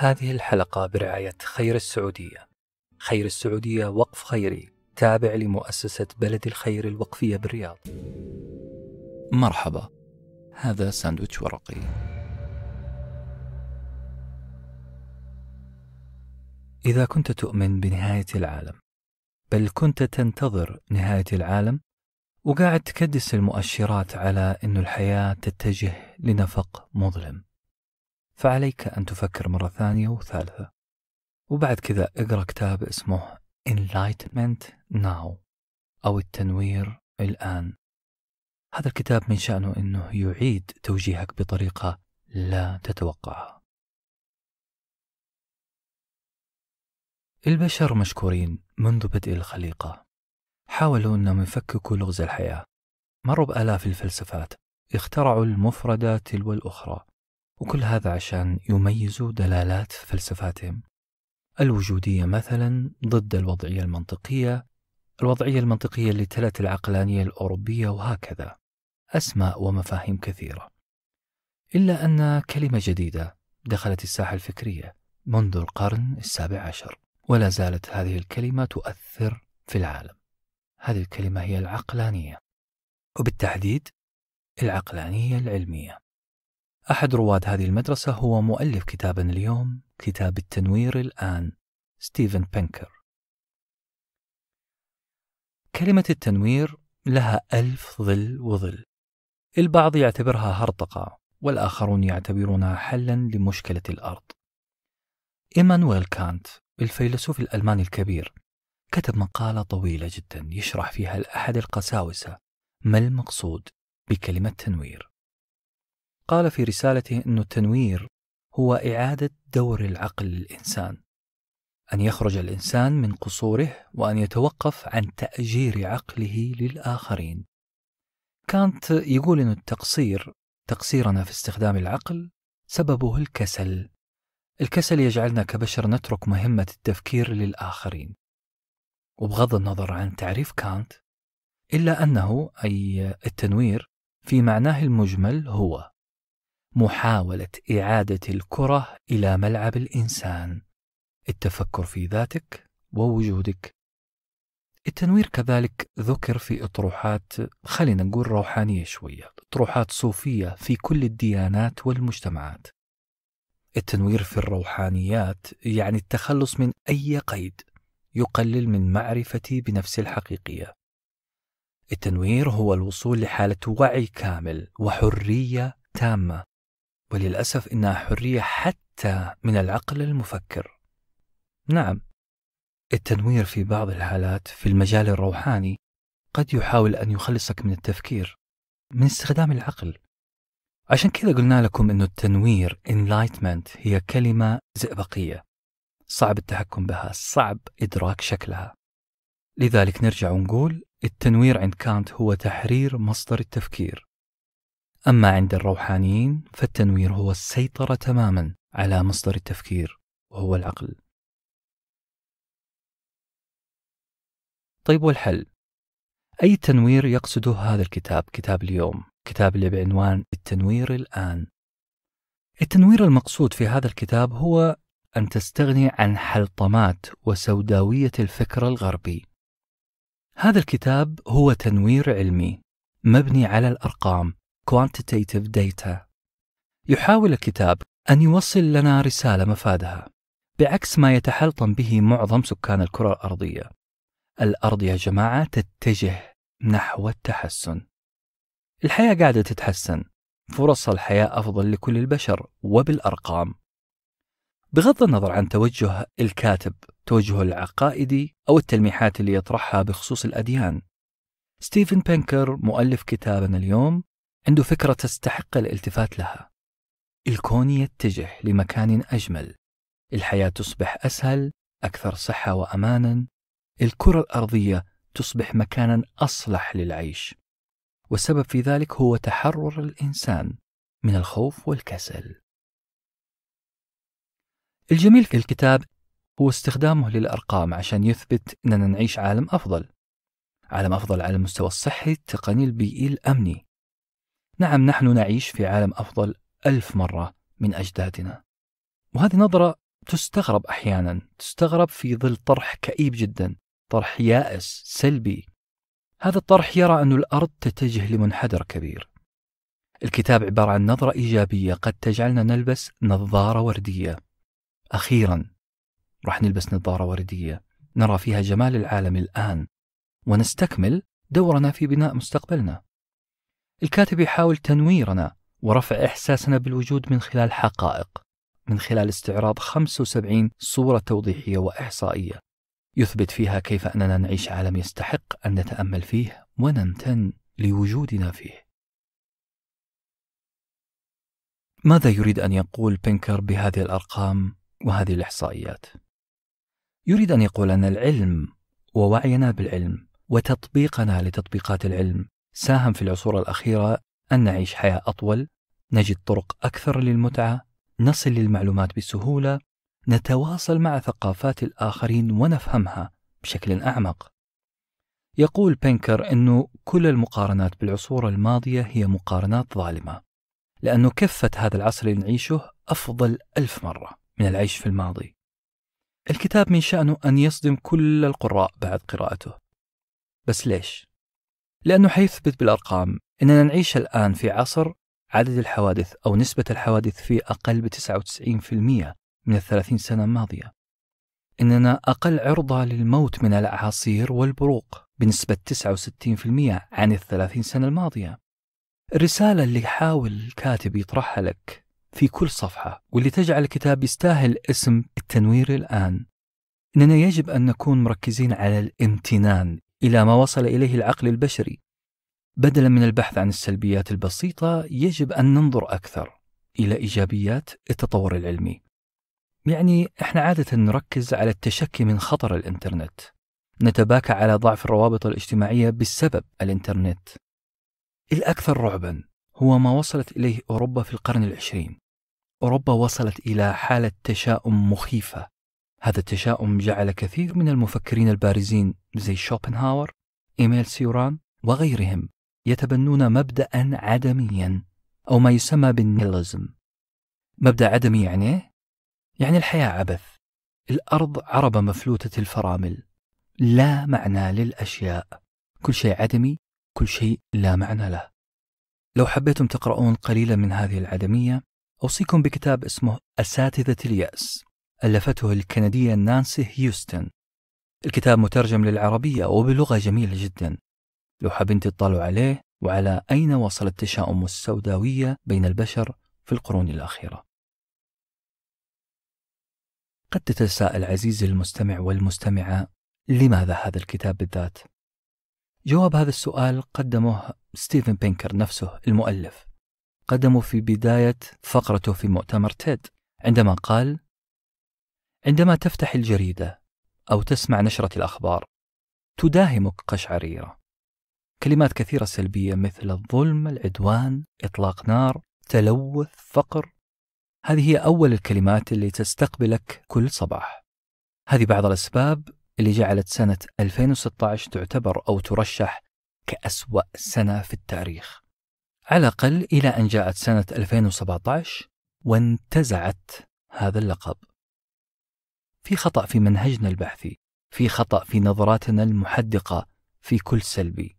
هذه الحلقة برعاية خير السعودية. خير السعودية وقف خيري تابع لمؤسسة بلد الخير الوقفية بالرياض. مرحبا. هذا ساندويتش ورقي. إذا كنت تؤمن بنهاية العالم، بل كنت تنتظر نهاية العالم وقاعد تكدس المؤشرات على أن الحياة تتجه لنفق مظلم فعليك أن تفكر مرة ثانية وثالثة وبعد كذا اقرأ كتاب اسمه Enlightenment Now أو التنوير الآن هذا الكتاب من شأنه أنه يعيد توجيهك بطريقة لا تتوقعها البشر مشكورين منذ بدء الخليقة حاولوا أنهم يفككوا لغز الحياة مروا بآلاف الفلسفات اخترعوا المفردة تلو الأخرى وكل هذا عشان يميزوا دلالات فلسفاتهم الوجودية مثلا ضد الوضعية المنطقية الوضعية المنطقية اللي تلت العقلانية الأوروبية وهكذا أسماء ومفاهيم كثيرة إلا أن كلمة جديدة دخلت الساحة الفكرية منذ القرن السابع عشر ولا زالت هذه الكلمة تؤثر في العالم هذه الكلمة هي العقلانية وبالتحديد العقلانية العلمية أحد رواد هذه المدرسة هو مؤلف كتابنا اليوم كتاب التنوير الآن ستيفن بنكر كلمة التنوير لها ألف ظل وظل البعض يعتبرها هرطقة والآخرون يعتبرونها حلا لمشكلة الأرض إيمانويل كانت الفيلسوف الألماني الكبير كتب مقالة طويلة جدا يشرح فيها لأحد القساوسة ما المقصود بكلمة تنوير قال في رسالته أن التنوير هو إعادة دور العقل للإنسان أن يخرج الإنسان من قصوره وأن يتوقف عن تأجير عقله للآخرين كانت يقول أن التقصير تقصيرنا في استخدام العقل سببه الكسل الكسل يجعلنا كبشر نترك مهمة التفكير للآخرين وبغض النظر عن تعريف كانت إلا أنه أي التنوير في معناه المجمل هو محاولة إعادة الكرة إلى ملعب الإنسان التفكر في ذاتك ووجودك التنوير كذلك ذكر في اطروحات خلينا نقول روحانيه شويه، اطروحات صوفيه في كل الديانات والمجتمعات. التنوير في الروحانيات يعني التخلص من اي قيد يقلل من معرفتي بنفسي الحقيقيه. التنوير هو الوصول لحاله وعي كامل وحريه تامه وللأسف إنها حرية حتى من العقل المفكر. نعم، التنوير في بعض الحالات في المجال الروحاني قد يحاول أن يخلصك من التفكير، من استخدام العقل. عشان كذا قلنا لكم أن التنوير enlightenment هي كلمة زئبقية صعب التحكم بها صعب إدراك شكلها لذلك نرجع ونقول التنوير عند كانت هو تحرير مصدر التفكير أما عند الروحانيين فالتنوير هو السيطرة تماما على مصدر التفكير وهو العقل. طيب والحل؟ أي تنوير يقصده هذا الكتاب كتاب اليوم كتاب اللي بعنوان التنوير الآن التنوير المقصود في هذا الكتاب هو أن تستغني عن حلطمات وسوداوية الفكر الغربي هذا الكتاب هو تنوير علمي مبني على الأرقام quantitative data. يحاول الكتاب أن يوصل لنا رسالة مفادها بعكس ما يتحلطم به معظم سكان الكرة الأرضية. الأرض يا جماعة تتجه نحو التحسن. الحياة قاعدة تتحسن، فرص الحياة أفضل لكل البشر وبالأرقام. بغض النظر عن توجه الكاتب، توجهه العقائدي أو التلميحات اللي يطرحها بخصوص الأديان. ستيفن بينكر مؤلف كتابنا اليوم عنده فكرة تستحق الالتفات لها الكون يتجه لمكان أجمل الحياة تصبح أسهل أكثر صحة وأمانا الكرة الأرضية تصبح مكانا أصلح للعيش والسبب في ذلك هو تحرر الإنسان من الخوف والكسل الجميل في الكتاب هو استخدامه للأرقام عشان يثبت أننا نعيش عالم أفضل عالم أفضل على المستوى الصحي التقني البيئي الأمني نعم نحن نعيش في عالم أفضل ألف مرة من أجدادنا وهذه نظرة تستغرب أحيانا تستغرب في ظل طرح كئيب جدا طرح يائس سلبي هذا الطرح يرى أن الأرض تتجه لمنحدر كبير الكتاب عبارة عن نظرة إيجابية قد تجعلنا نلبس نظارة وردية أخيرا راح نلبس نظارة وردية نرى فيها جمال العالم الآن ونستكمل دورنا في بناء مستقبلنا الكاتب يحاول تنويرنا ورفع إحساسنا بالوجود من خلال حقائق من خلال استعراض 75 صورة توضيحية وإحصائية يثبت فيها كيف أننا نعيش عالم يستحق أن نتأمل فيه ونمتن لوجودنا فيه ماذا يريد أن يقول بينكر بهذه الأرقام وهذه الإحصائيات؟ يريد أن يقول أن العلم ووعينا بالعلم وتطبيقنا لتطبيقات العلم ساهم في العصور الأخيرة أن نعيش حياة أطول، نجد طرق أكثر للمتعة، نصل للمعلومات بسهولة، نتواصل مع ثقافات الآخرين ونفهمها بشكل أعمق. يقول بينكر أنه كل المقارنات بالعصور الماضية هي مقارنات ظالمة، لأنه كفة هذا العصر اللي نعيشه أفضل ألف مرة من العيش في الماضي. الكتاب من شأنه أن يصدم كل القراء بعد قراءته. بس ليش؟ لأنه حيثبت بالأرقام أننا نعيش الآن في عصر عدد الحوادث أو نسبة الحوادث فيه أقل ب 99% من الثلاثين سنة الماضية إننا أقل عرضة للموت من الأعاصير والبروق بنسبة 69% عن الثلاثين سنة الماضية الرسالة اللي يحاول الكاتب يطرحها لك في كل صفحة واللي تجعل الكتاب يستاهل اسم التنوير الآن إننا يجب أن نكون مركزين على الامتنان إلى ما وصل إليه العقل البشري. بدلا من البحث عن السلبيات البسيطة يجب أن ننظر أكثر إلى إيجابيات التطور العلمي. يعني احنا عادة نركز على التشكي من خطر الإنترنت. نتباكى على ضعف الروابط الاجتماعية بسبب الإنترنت. الأكثر رعبا هو ما وصلت إليه أوروبا في القرن العشرين. أوروبا وصلت إلى حالة تشاؤم مخيفة هذا التشاؤم جعل كثير من المفكرين البارزين زي شوبنهاور إيميل سيوران وغيرهم يتبنون مبدأ عدميا أو ما يسمى بالنيلزم مبدأ عدمي يعني إيه؟ يعني الحياة عبث الأرض عربة مفلوتة الفرامل لا معنى للأشياء كل شيء عدمي كل شيء لا معنى له لو حبيتم تقرؤون قليلا من هذه العدمية أوصيكم بكتاب اسمه أساتذة اليأس ألفته الكندية نانسي هيوستن الكتاب مترجم للعربية وبلغة جميلة جدا لو حابين تطلعوا عليه وعلى أين وصل التشاؤم السوداوية بين البشر في القرون الأخيرة قد تتساءل عزيزي المستمع والمستمعة لماذا هذا الكتاب بالذات؟ جواب هذا السؤال قدمه ستيفن بينكر نفسه المؤلف قدمه في بداية فقرته في مؤتمر تيد عندما قال عندما تفتح الجريدة أو تسمع نشرة الأخبار تداهمك قشعريرة كلمات كثيرة سلبية مثل الظلم، العدوان، إطلاق نار، تلوث، فقر هذه هي أول الكلمات اللي تستقبلك كل صباح هذه بعض الأسباب اللي جعلت سنة 2016 تعتبر أو ترشح كأسوأ سنة في التاريخ على الأقل إلى أن جاءت سنة 2017 وانتزعت هذا اللقب في خطأ في منهجنا البحثي في خطأ في نظراتنا المحدقة في كل سلبي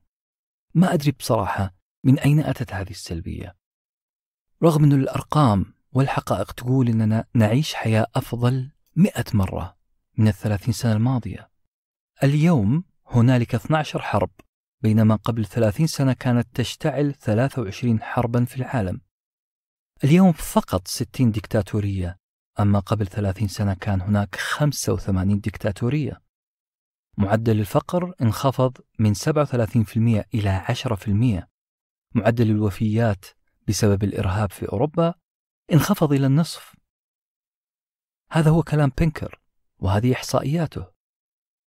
ما أدري بصراحة من أين أتت هذه السلبية رغم أن الأرقام والحقائق تقول أننا نعيش حياة أفضل مئة مرة من الثلاثين سنة الماضية اليوم هنالك 12 حرب بينما قبل 30 سنة كانت تشتعل 23 حربا في العالم اليوم فقط 60 دكتاتورية أما قبل ثلاثين سنة كان هناك 85 دكتاتورية معدل الفقر انخفض من 37% إلى 10% معدل الوفيات بسبب الإرهاب في أوروبا انخفض إلى النصف هذا هو كلام بينكر وهذه إحصائياته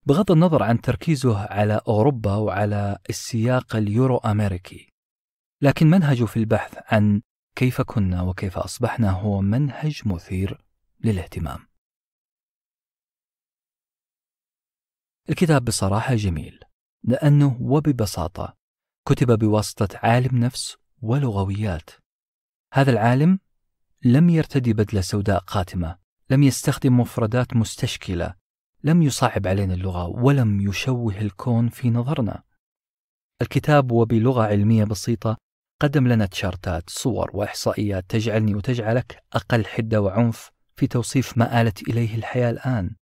بغض النظر عن تركيزه على أوروبا وعلى السياق اليورو أمريكي لكن منهجه في البحث عن كيف كنا وكيف أصبحنا هو منهج مثير للاهتمام. الكتاب بصراحة جميل لأنه وببساطة كتب بواسطة عالم نفس ولغويات. هذا العالم لم يرتدي بدلة سوداء قاتمة، لم يستخدم مفردات مستشكلة، لم يصعب علينا اللغة ولم يشوه الكون في نظرنا. الكتاب وبلغة علمية بسيطة قدم لنا تشارتات، صور وإحصائيات تجعلني وتجعلك أقل حدة وعنف في توصيف ما آلت إليه الحياة الآن.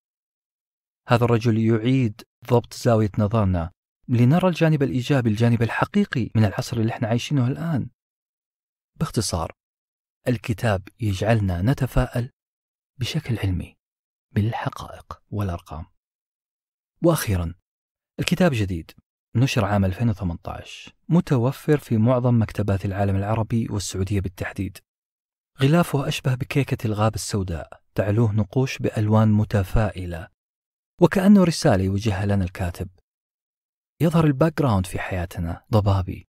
هذا الرجل يعيد ضبط زاوية نظرنا لنرى الجانب الإيجابي الجانب الحقيقي من العصر اللي احنا عايشينه الآن. باختصار الكتاب يجعلنا نتفاءل بشكل علمي بالحقائق والأرقام. وأخيرا الكتاب جديد نشر عام 2018 متوفر في معظم مكتبات العالم العربي والسعودية بالتحديد غلافه أشبه بكيكة الغاب السوداء تعلوه نقوش بألوان متفائلة وكأنه رسالة يوجهها لنا الكاتب يظهر الباك جراوند في حياتنا ضبابي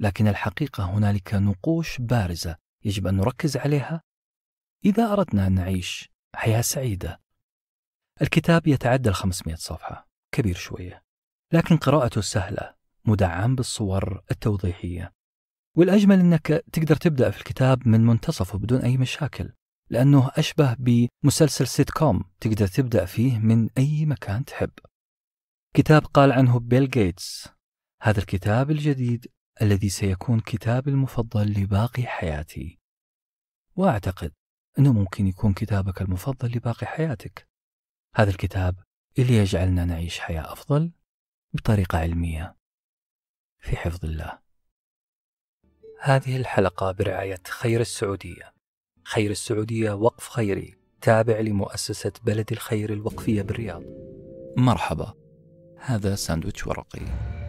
لكن الحقيقة هنالك نقوش بارزة يجب أن نركز عليها إذا أردنا أن نعيش حياة سعيدة الكتاب يتعدى ال 500 صفحة كبير شوية لكن قراءته سهلة مدعم بالصور التوضيحية والأجمل أنك تقدر تبدأ في الكتاب من منتصفه بدون أي مشاكل لأنه أشبه بمسلسل سيت كوم تقدر تبدأ فيه من أي مكان تحب كتاب قال عنه بيل جيتس هذا الكتاب الجديد الذي سيكون كتابي المفضل لباقي حياتي وأعتقد أنه ممكن يكون كتابك المفضل لباقي حياتك هذا الكتاب اللي يجعلنا نعيش حياة أفضل بطريقة علمية في حفظ الله هذه الحلقة برعاية خير السعودية. خير السعودية وقف خيري تابع لمؤسسة بلد الخير الوقفية بالرياض. مرحبا. هذا ساندويتش ورقي.